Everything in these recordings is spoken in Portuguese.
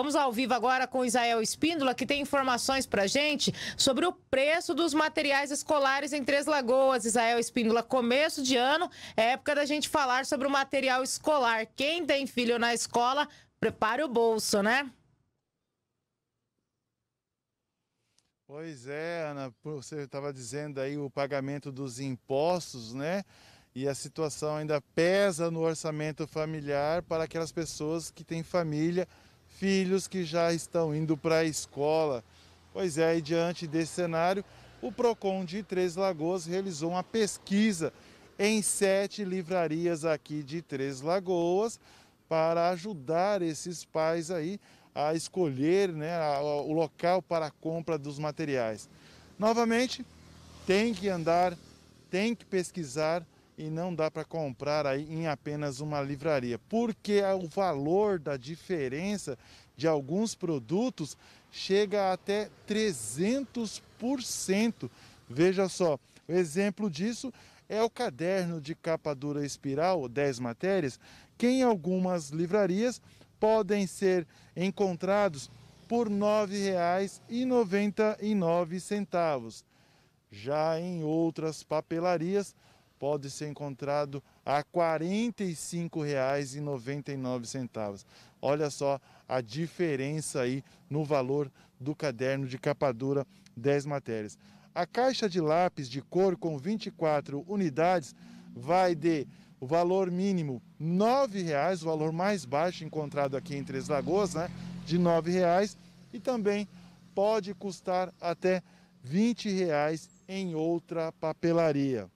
Vamos ao vivo agora com Isael Espíndola, que tem informações para gente sobre o preço dos materiais escolares em Três Lagoas. Isael Espíndola, começo de ano, é época da gente falar sobre o material escolar. Quem tem filho na escola, prepare o bolso, né? Pois é, Ana, você estava dizendo aí o pagamento dos impostos, né? e a situação ainda pesa no orçamento familiar para aquelas pessoas que têm família filhos que já estão indo para a escola. Pois é, e diante desse cenário, o PROCON de Três Lagoas realizou uma pesquisa em sete livrarias aqui de Três Lagoas para ajudar esses pais aí a escolher né, o local para a compra dos materiais. Novamente, tem que andar, tem que pesquisar, e não dá para comprar aí em apenas uma livraria, porque é o valor da diferença de alguns produtos chega até 300%. Veja só, o exemplo disso é o caderno de capa dura espiral, 10 matérias, que em algumas livrarias podem ser encontrados por R$ 9,99. Já em outras papelarias, pode ser encontrado a R$ 45,99. Olha só a diferença aí no valor do caderno de capa dura 10 matérias. A caixa de lápis de cor com 24 unidades vai de o valor mínimo R$ 9,00, o valor mais baixo encontrado aqui em Três Lagoas, né, de R$ 9,00 e também pode custar até R$ 20,00 em outra papelaria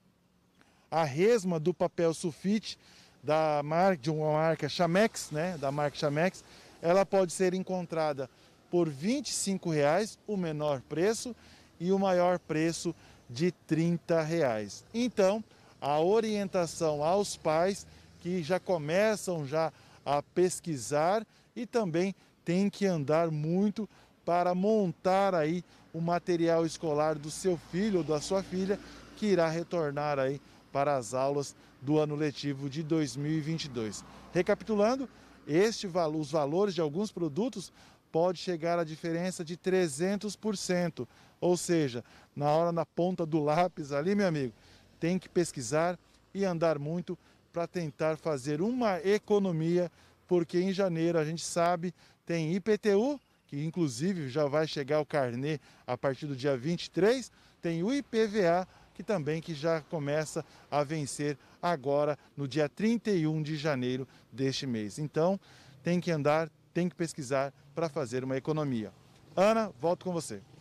a resma do papel sulfite da marca, de uma marca Chamex, né, da marca Chamex, ela pode ser encontrada por R$ 25,00, o menor preço, e o maior preço de R$ reais. Então, a orientação aos pais que já começam já a pesquisar e também tem que andar muito para montar aí o material escolar do seu filho ou da sua filha que irá retornar aí para as aulas do ano letivo de 2022. Recapitulando, este, os valores de alguns produtos pode chegar à diferença de 300%, ou seja, na hora na ponta do lápis ali, meu amigo, tem que pesquisar e andar muito para tentar fazer uma economia, porque em janeiro a gente sabe, tem IPTU, que inclusive já vai chegar o carnê a partir do dia 23, tem o IPVA que também que já começa a vencer agora no dia 31 de janeiro deste mês. Então, tem que andar, tem que pesquisar para fazer uma economia. Ana, volto com você.